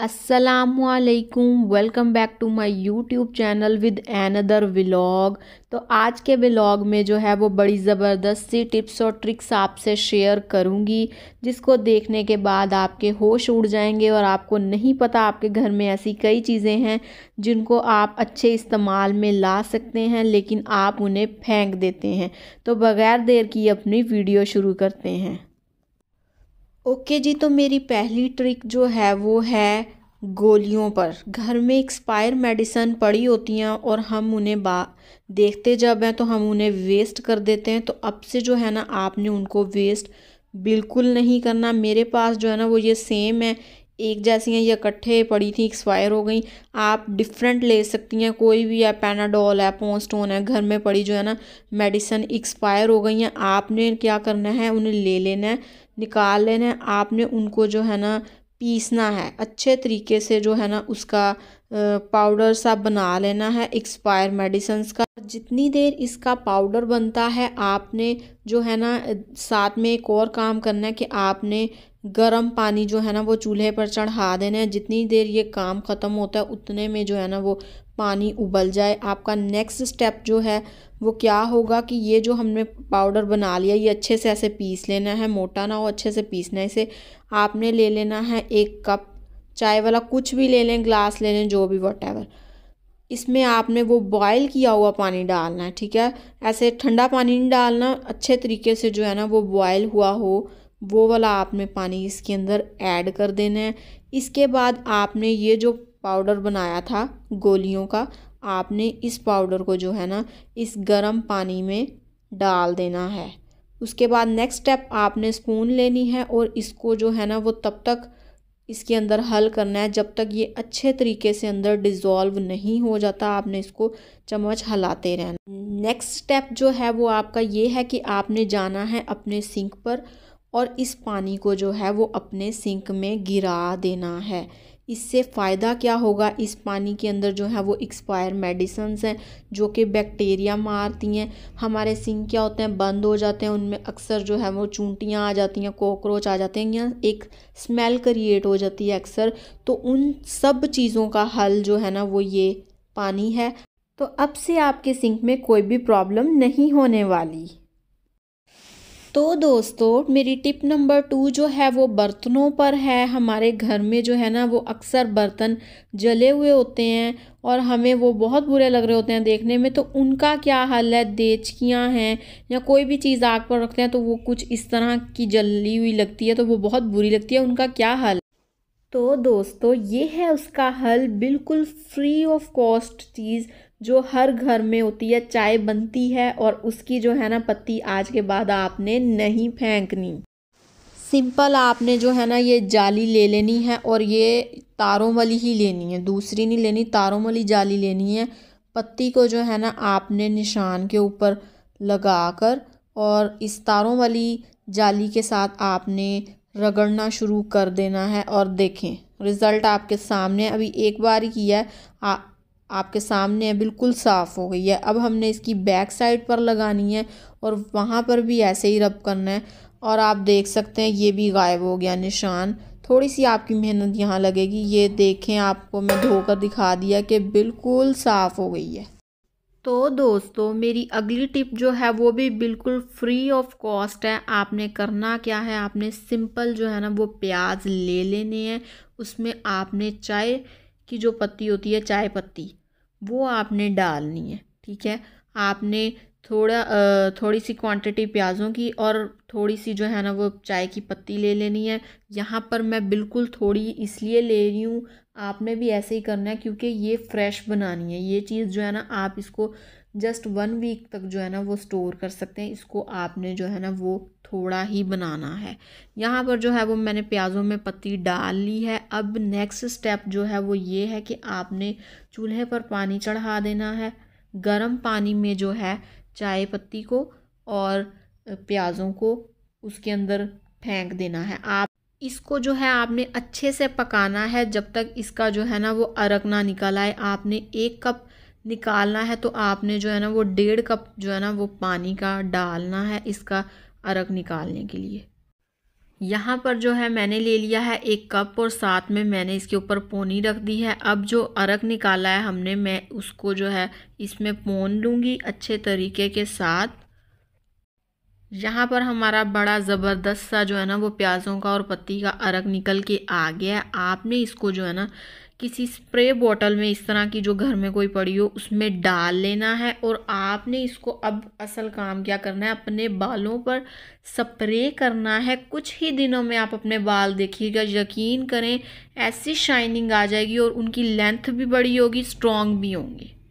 असलकुम welcome back to my YouTube channel with another vlog तो आज के व्लाग में जो है वो बड़ी ज़बरदस्त सी टिप्स और ट्रिक्स आपसे शेयर करूँगी जिसको देखने के बाद आपके होश उड़ जाएंगे और आपको नहीं पता आपके घर में ऐसी कई चीज़ें हैं जिनको आप अच्छे इस्तेमाल में ला सकते हैं लेकिन आप उन्हें फेंक देते हैं तो बग़ैर देर की अपनी वीडियो शुरू करते हैं ओके जी तो मेरी पहली ट्रिक जो है वो है गोलियों पर घर में एक्सपायर मेडिसन पड़ी होती हैं और हम उन्हें बा देखते जब हैं तो हम उन्हें वेस्ट कर देते हैं तो अब से जो है ना आपने उनको वेस्ट बिल्कुल नहीं करना मेरे पास जो है ना वो ये सेम है एक जैसी हैं ये इकट्ठे पड़ी थी एक्सपायर हो गई आप डिफरेंट ले सकती हैं कोई भी है पैनाडोल है पोस्टोन है घर में पड़ी जो है ना मेडिसन एक्सपायर हो गई हैं आपने क्या करना है उन्हें ले लेना है निकाल लेना आपने उनको जो है ना पीसना है अच्छे तरीके से जो है ना उसका पाउडर सा बना लेना है एक्सपायर मेडिसन्स का जितनी देर इसका पाउडर बनता है आपने जो है ना साथ में एक और काम करना है कि आपने गर्म पानी जो है ना वो चूल्हे पर चढ़ा देना है जितनी देर ये काम ख़त्म होता है उतने में जो है ना वो पानी उबल जाए आपका नेक्स्ट स्टेप जो है वो क्या होगा कि ये जो हमने पाउडर बना लिया ये अच्छे से ऐसे पीस लेना है मोटा ना हो अच्छे से पीसना है इसे आपने ले लेना है एक कप चाय वाला कुछ भी ले लें ग्लास ले लें जो भी वट इसमें आपने वो बॉयल किया हुआ पानी डालना है ठीक है ऐसे ठंडा पानी नहीं डालना अच्छे तरीके से जो है ना वो बॉयल हुआ हो वो वाला आपने पानी इसके अंदर ऐड कर देना है इसके बाद आपने ये जो पाउडर बनाया था गोलियों का आपने इस पाउडर को जो है ना इस गर्म पानी में डाल देना है उसके बाद नेक्स्ट स्टेप आपने स्पून लेनी है और इसको जो है ना वो तब तक इसके अंदर हल करना है जब तक ये अच्छे तरीके से अंदर डिज़ोल्व नहीं हो जाता आपने इसको चम्मच हलाते रहना नेक्स्ट स्टेप जो है वो आपका ये है कि आपने जाना है अपने सिंक पर और इस पानी को जो है वो अपने सिंक में गिरा देना है इससे फ़ायदा क्या होगा इस पानी के अंदर जो है वो एक्सपायर मेडिसन्स हैं जो कि बैक्टीरिया मारती हैं हमारे सिंक क्या होते हैं बंद हो जाते हैं उनमें अक्सर जो है वो चूंटियाँ आ जाती हैं कॉकरोच आ जाते हैं या एक स्मेल क्रिएट हो जाती है अक्सर तो उन सब चीज़ों का हल जो है ना वो ये पानी है तो अब से आपके सिंक में कोई भी प्रॉब्लम नहीं होने वाली तो दोस्तों मेरी टिप नंबर टू जो है वो बर्तनों पर है हमारे घर में जो है ना वो अक्सर बर्तन जले हुए होते हैं और हमें वो बहुत बुरे लग रहे होते हैं देखने में तो उनका क्या हल है देचकियाँ हैं या कोई भी चीज़ आग पर रखते हैं तो वो कुछ इस तरह की जली हुई लगती है तो वो बहुत बुरी लगती है उनका क्या हल तो दोस्तों ये है उसका हल बिल्कुल फ्री ऑफ कॉस्ट चीज़ जो हर घर में होती है चाय बनती है और उसकी जो है ना पत्ती आज के बाद आपने नहीं फेंकनी सिंपल आपने जो है ना ये जाली ले लेनी है और ये तारों वाली ही लेनी है दूसरी नहीं लेनी तारों वाली जाली लेनी है पत्ती को जो है ना आपने निशान के ऊपर लगा कर और इस तारों वाली जाली के साथ आपने रगड़ना शुरू कर देना है और देखें रिज़ल्ट आपके सामने अभी एक बार ही किया है आपके सामने है बिल्कुल साफ़ हो गई है अब हमने इसकी बैक साइड पर लगानी है और वहाँ पर भी ऐसे ही रब करना है और आप देख सकते हैं ये भी गायब हो गया निशान थोड़ी सी आपकी मेहनत यहाँ लगेगी ये देखें आपको मैं धोकर दिखा दिया कि बिल्कुल साफ़ हो गई है तो दोस्तों मेरी अगली टिप जो है वो भी बिल्कुल फ्री ऑफ कॉस्ट है आपने करना क्या है आपने सिंपल जो है ना वो प्याज ले लेने हैं उसमें आपने चाय की जो पत्ती होती है चाय पत्ती वो आपने डालनी है ठीक है आपने थोड़ा थोड़ी सी क्वांटिटी प्याज़ों की और थोड़ी सी जो है ना वो चाय की पत्ती ले लेनी है यहाँ पर मैं बिल्कुल थोड़ी इसलिए ले रही हूँ आपने भी ऐसे ही करना है क्योंकि ये फ्रेश बनानी है ये चीज़ जो है ना आप इसको जस्ट वन वीक तक जो है ना वो स्टोर कर सकते हैं इसको आपने जो है ना वो थोड़ा ही बनाना है यहाँ पर जो है वो मैंने प्याज़ों में पत्ती डाल ली है अब नेक्स्ट स्टेप जो है वो ये है कि आपने चूल्हे पर पानी चढ़ा देना है गर्म पानी में जो है चाय पत्ती को और प्याज़ों को उसके अंदर फेंक देना है आप इसको जो है आपने अच्छे से पकाना है जब तक इसका जो है ना वो अरक ना निकल आए आपने एक कप निकालना है तो आपने जो है ना वो डेढ़ कप जो है ना वो पानी का डालना है इसका अरक निकालने के लिए यहाँ पर जो है मैंने ले लिया है एक कप और साथ में मैंने इसके ऊपर पोनी रख दी है अब जो अरक निकाला है हमने मैं उसको जो है इसमें पोन लूँगी अच्छे तरीके के साथ यहाँ पर हमारा बड़ा ज़बरदस्त सा जो है ना वो प्याज़ों का और पत्ती का अरक निकल के आ गया है आपने इसको जो है ना किसी स्प्रे बॉटल में इस तरह की जो घर में कोई पड़ी हो उसमें डाल लेना है और आपने इसको अब असल काम क्या करना है अपने बालों पर स्प्रे करना है कुछ ही दिनों में आप अपने बाल देखिएगा यकीन करें ऐसी शाइनिंग आ जाएगी और उनकी लेंथ भी बड़ी होगी स्ट्रॉन्ग भी होंगी